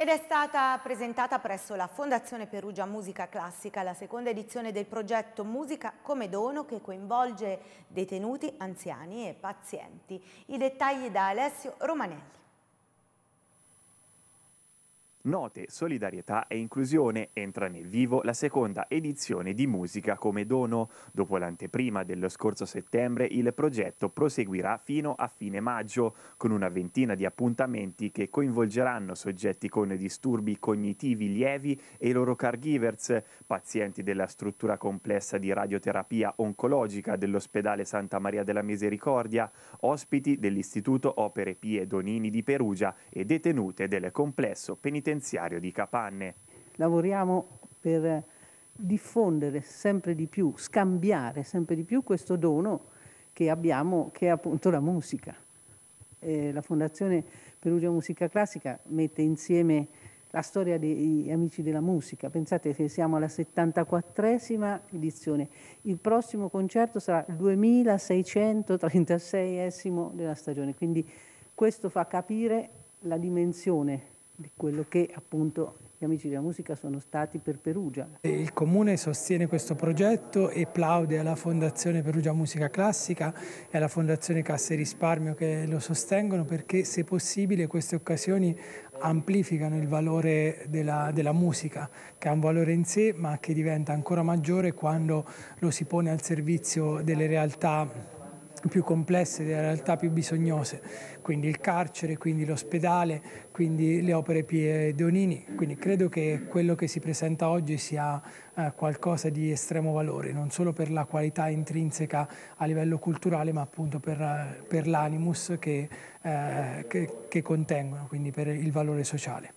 Ed è stata presentata presso la Fondazione Perugia Musica Classica la seconda edizione del progetto Musica come dono che coinvolge detenuti, anziani e pazienti. I dettagli da Alessio Romanelli. Note, solidarietà e inclusione entra nel vivo la seconda edizione di Musica come dono. Dopo l'anteprima dello scorso settembre, il progetto proseguirà fino a fine maggio con una ventina di appuntamenti che coinvolgeranno soggetti con disturbi cognitivi lievi e i loro caregivers, pazienti della struttura complessa di radioterapia oncologica dell'ospedale Santa Maria della Misericordia, ospiti dell'Istituto Opere Pie Donini di Perugia e detenute del complesso penitenziario penitenziario di Capanne. Lavoriamo per diffondere sempre di più, scambiare sempre di più questo dono che abbiamo, che è appunto la musica. Eh, la Fondazione Perugia Musica Classica mette insieme la storia degli amici della musica. Pensate che siamo alla 74esima edizione. Il prossimo concerto sarà il 2636esimo della stagione, quindi questo fa capire la dimensione di quello che appunto gli Amici della Musica sono stati per Perugia. Eh, il Comune sostiene questo progetto e plaude alla Fondazione Perugia Musica Classica e alla Fondazione Casse Risparmio che lo sostengono perché se possibile queste occasioni amplificano il valore della, della musica che ha un valore in sé ma che diventa ancora maggiore quando lo si pone al servizio delle realtà più complesse, delle realtà più bisognose, quindi il carcere, quindi l'ospedale, quindi le opere Pie Donini. Quindi credo che quello che si presenta oggi sia eh, qualcosa di estremo valore, non solo per la qualità intrinseca a livello culturale, ma appunto per, per l'animus che, eh, che, che contengono, quindi per il valore sociale.